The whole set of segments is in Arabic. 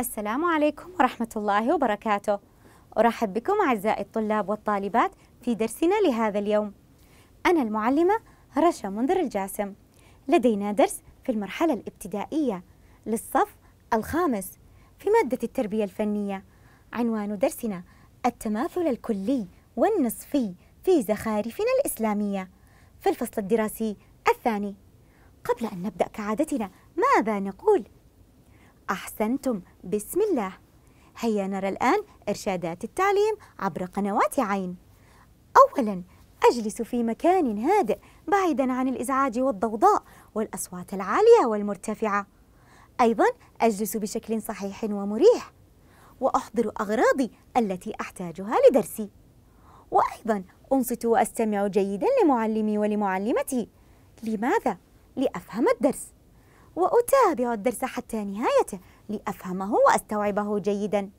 السلام عليكم ورحمة الله وبركاته أرحب بكم أعزائي الطلاب والطالبات في درسنا لهذا اليوم أنا المعلمة رشا منذر الجاسم لدينا درس في المرحلة الابتدائية للصف الخامس في مادة التربية الفنية عنوان درسنا التماثل الكلي والنصفي في زخارفنا الإسلامية في الفصل الدراسي الثاني قبل أن نبدأ كعادتنا ماذا نقول؟ أحسنتم بسم الله هيا نرى الآن إرشادات التعليم عبر قنوات عين أولا أجلس في مكان هادئ بعيدا عن الإزعاج والضوضاء والأصوات العالية والمرتفعة أيضا أجلس بشكل صحيح ومريح وأحضر أغراضي التي أحتاجها لدرسي وأيضا أنصت وأستمع جيدا لمعلمي ولمعلمتي لماذا؟ لأفهم الدرس وأتابع الدرس حتى نهايته لأفهمه وأستوعبه جيدا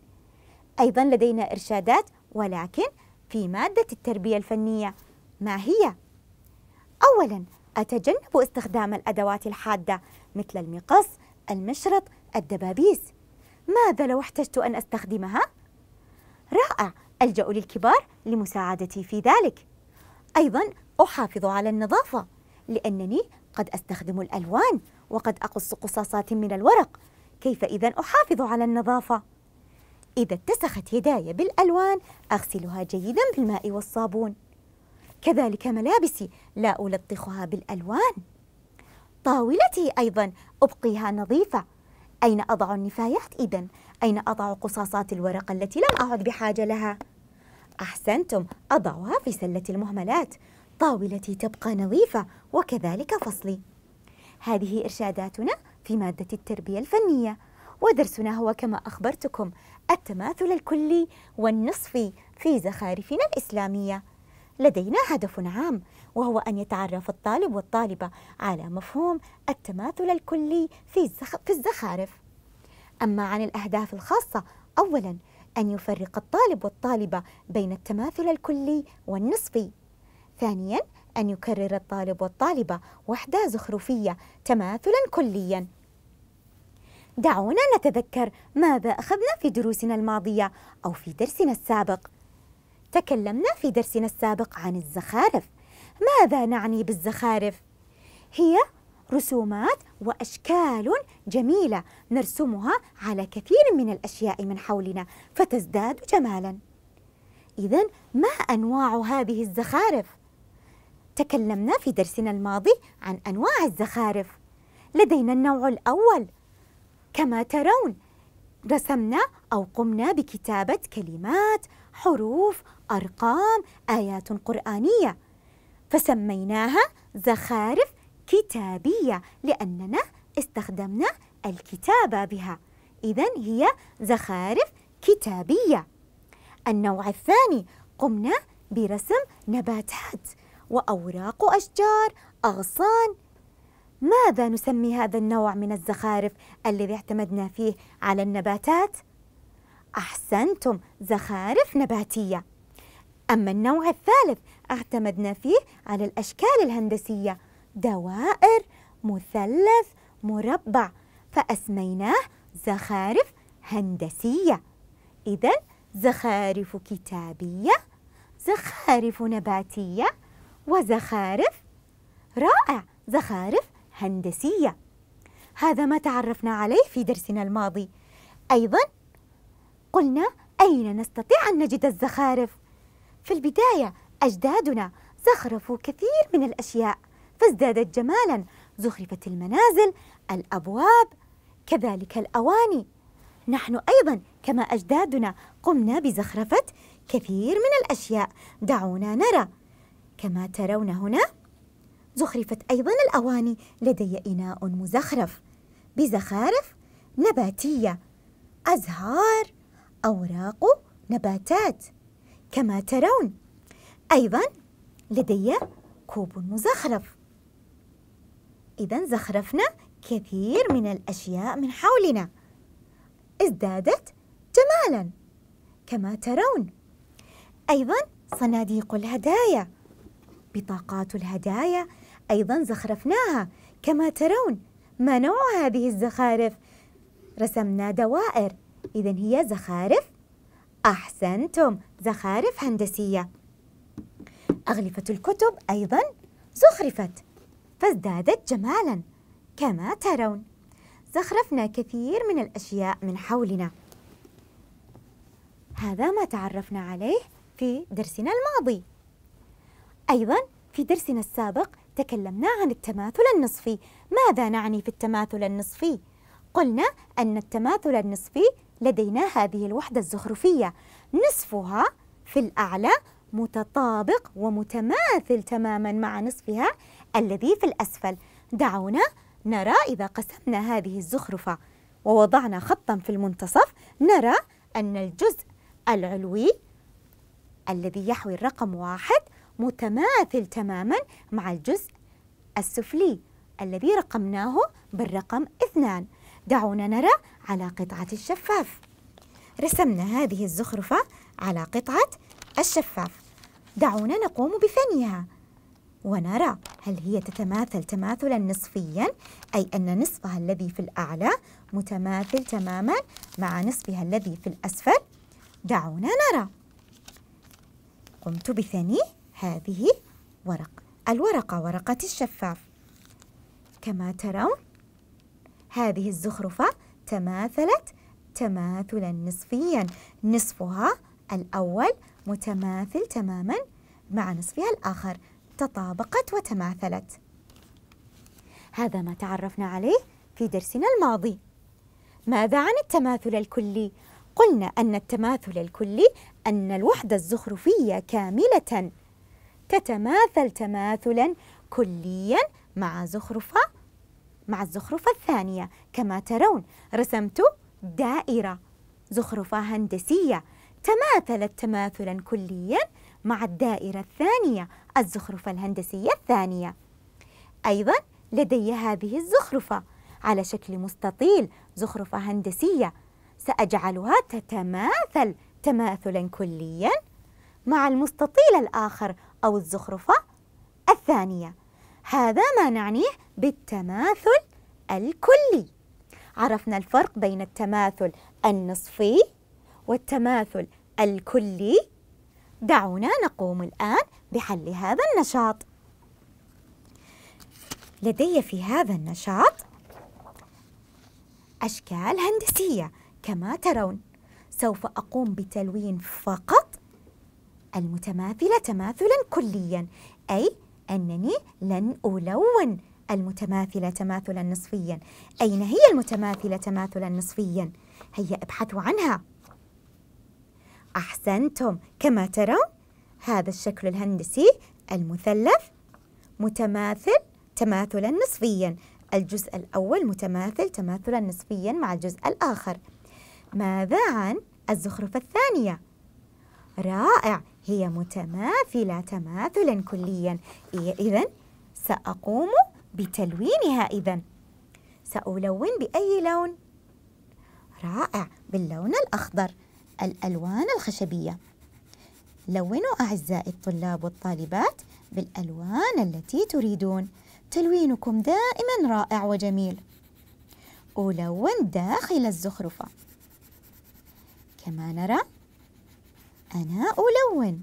أيضا لدينا إرشادات ولكن في مادة التربية الفنية ما هي؟ أولا أتجنب استخدام الأدوات الحادة مثل المقص، المشرط، الدبابيس ماذا لو احتجت أن أستخدمها؟ رائع ألجأ للكبار لمساعدتي في ذلك أيضا أحافظ على النظافة لأنني قد أستخدم الألوان وقد أقص قصاصات من الورق كيف إذا أحافظ على النظافة؟ إذا اتسخت يداي بالألوان أغسلها جيدا بالماء والصابون كذلك ملابسي لا ألطخها بالألوان طاولتي أيضا أبقيها نظيفة أين أضع النفايات إذا؟ أين أضع قصاصات الورق التي لم أعد بحاجة لها؟ أحسنتم أضعها في سلة المهملات طاولتي تبقى نظيفة وكذلك فصلي. هذه إرشاداتنا في مادة التربية الفنية، ودرسنا هو كما أخبرتكم التماثل الكلي والنصفي في زخارفنا الإسلامية. لدينا هدف عام وهو أن يتعرف الطالب والطالبة على مفهوم التماثل الكلي في في الزخارف. أما عن الأهداف الخاصة أولاً أن يفرق الطالب والطالبة بين التماثل الكلي والنصفي ثانيا أن يكرر الطالب والطالبة وحدة زخرفية تماثلا كليا دعونا نتذكر ماذا أخذنا في دروسنا الماضية أو في درسنا السابق تكلمنا في درسنا السابق عن الزخارف ماذا نعني بالزخارف؟ هي رسومات وأشكال جميلة نرسمها على كثير من الأشياء من حولنا فتزداد جمالا إذا ما أنواع هذه الزخارف؟ تكلمنا في درسنا الماضي عن أنواع الزخارف لدينا النوع الأول كما ترون رسمنا أو قمنا بكتابة كلمات حروف أرقام آيات قرآنية فسميناها زخارف كتابية لأننا استخدمنا الكتابة بها إذا هي زخارف كتابية النوع الثاني قمنا برسم نباتات وأوراق أشجار أغصان ماذا نسمي هذا النوع من الزخارف الذي اعتمدنا فيه على النباتات؟ أحسنتم زخارف نباتية أما النوع الثالث اعتمدنا فيه على الأشكال الهندسية دوائر مثلث مربع فأسميناه زخارف هندسية إذا زخارف كتابية زخارف نباتية وزخارف رائع زخارف هندسية هذا ما تعرفنا عليه في درسنا الماضي أيضا قلنا أين نستطيع أن نجد الزخارف؟ في البداية أجدادنا زخرفوا كثير من الأشياء فازدادت جمالا زخرفت المنازل الأبواب كذلك الأواني نحن أيضا كما أجدادنا قمنا بزخرفة كثير من الأشياء دعونا نرى كما ترون هنا زخرفت أيضا الأواني لدي إناء مزخرف بزخارف نباتية أزهار أوراق نباتات كما ترون أيضا لدي كوب مزخرف إذا زخرفنا كثير من الأشياء من حولنا ازدادت جمالا كما ترون أيضا صناديق الهدايا بطاقات الهدايا أيضا زخرفناها كما ترون ما نوع هذه الزخارف؟ رسمنا دوائر إذا هي زخارف أحسنتم زخارف هندسية أغلفة الكتب أيضا زخرفت فازدادت جمالا كما ترون زخرفنا كثير من الأشياء من حولنا هذا ما تعرفنا عليه في درسنا الماضي أيضا في درسنا السابق تكلمنا عن التماثل النصفي ماذا نعني في التماثل النصفي؟ قلنا أن التماثل النصفي لدينا هذه الوحدة الزخرفية نصفها في الأعلى متطابق ومتماثل تماما مع نصفها الذي في الأسفل دعونا نرى إذا قسمنا هذه الزخرفة ووضعنا خطا في المنتصف نرى أن الجزء العلوي الذي يحوي الرقم واحد متماثل تماما مع الجزء السفلي الذي رقمناه بالرقم اثنان دعونا نرى على قطعة الشفاف رسمنا هذه الزخرفة على قطعة الشفاف دعونا نقوم بثنيها ونرى هل هي تتماثل تماثلا نصفيا أي أن نصفها الذي في الأعلى متماثل تماما مع نصفها الذي في الأسفل دعونا نرى قمت بثني هذه ورق الورقة ورقة الشفاف كما ترون هذه الزخرفة تماثلت تماثلا نصفيا نصفها الأول متماثل تماما مع نصفها الآخر تطابقت وتماثلت هذا ما تعرفنا عليه في درسنا الماضي ماذا عن التماثل الكلي؟ قلنا أن التماثل الكلي أن الوحدة الزخرفية كاملة تتماثل تماثلا كليا مع زخرفة مع الزخرفة الثانية كما ترون رسمت دائرة زخرفة هندسية تماثلت تماثلا كليا مع الدائرة الثانية الزخرفة الهندسية الثانية أيضا لدي هذه الزخرفة على شكل مستطيل زخرفة هندسية سأجعلها تتماثل تماثلا كليا مع المستطيل الآخر أو الزخرفة الثانية هذا ما نعنيه بالتماثل الكلي عرفنا الفرق بين التماثل النصفي والتماثل الكلي دعونا نقوم الآن بحل هذا النشاط لدي في هذا النشاط أشكال هندسية كما ترون سوف أقوم بتلوين فقط المتماثلة تماثلا كليا أي أنني لن ألون المتماثلة تماثلا نصفيا أين هي المتماثلة تماثلا نصفيا؟ هيا ابحثوا عنها أحسنتم كما ترون هذا الشكل الهندسي المثلث متماثل تماثلا نصفيا الجزء الأول متماثل تماثلا نصفيا مع الجزء الآخر ماذا عن الزخرفة الثانية؟ رائع هي متماثلة تماثلا كليا إذا سأقوم بتلوينها إذا سألون بأي لون؟ رائع باللون الأخضر الألوان الخشبية لونوا أعزائي الطلاب والطالبات بالألوان التي تريدون تلوينكم دائما رائع وجميل ألون داخل الزخرفة كما نرى أنا ألون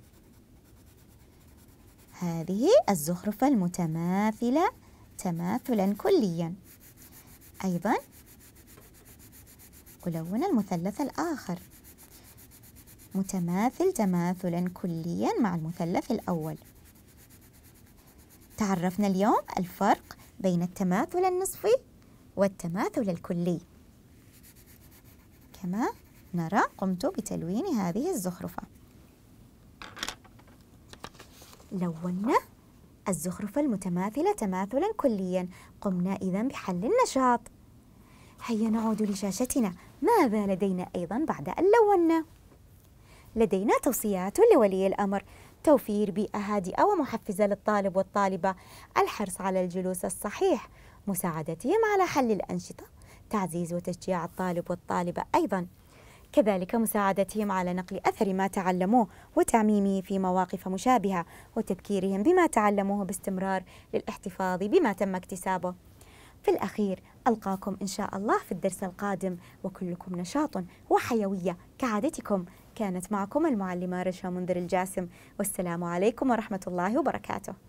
هذه الزخرفة المتماثلة تماثلا كليا أيضا ألون المثلث الآخر متماثل تماثلا كليا مع المثلث الأول تعرفنا اليوم الفرق بين التماثل النصفي والتماثل الكلي كما نرى قمت بتلوين هذه الزخرفه لونا الزخرفة المتماثلة تماثلا كليا قمنا إذا بحل النشاط هيا نعود لشاشتنا ماذا لدينا أيضا بعد أن لونا؟ لدينا توصيات لولي الأمر توفير بيئة هادئة ومحفزة للطالب والطالبة الحرص على الجلوس الصحيح مساعدتهم على حل الأنشطة تعزيز وتشجيع الطالب والطالبة أيضا كذلك مساعدتهم على نقل أثر ما تعلموه وتعميمه في مواقف مشابهة وتذكيرهم بما تعلموه باستمرار للاحتفاظ بما تم اكتسابه في الأخير ألقاكم إن شاء الله في الدرس القادم وكلكم نشاط وحيوية كعادتكم كانت معكم المعلمة رشا منذر الجاسم والسلام عليكم ورحمة الله وبركاته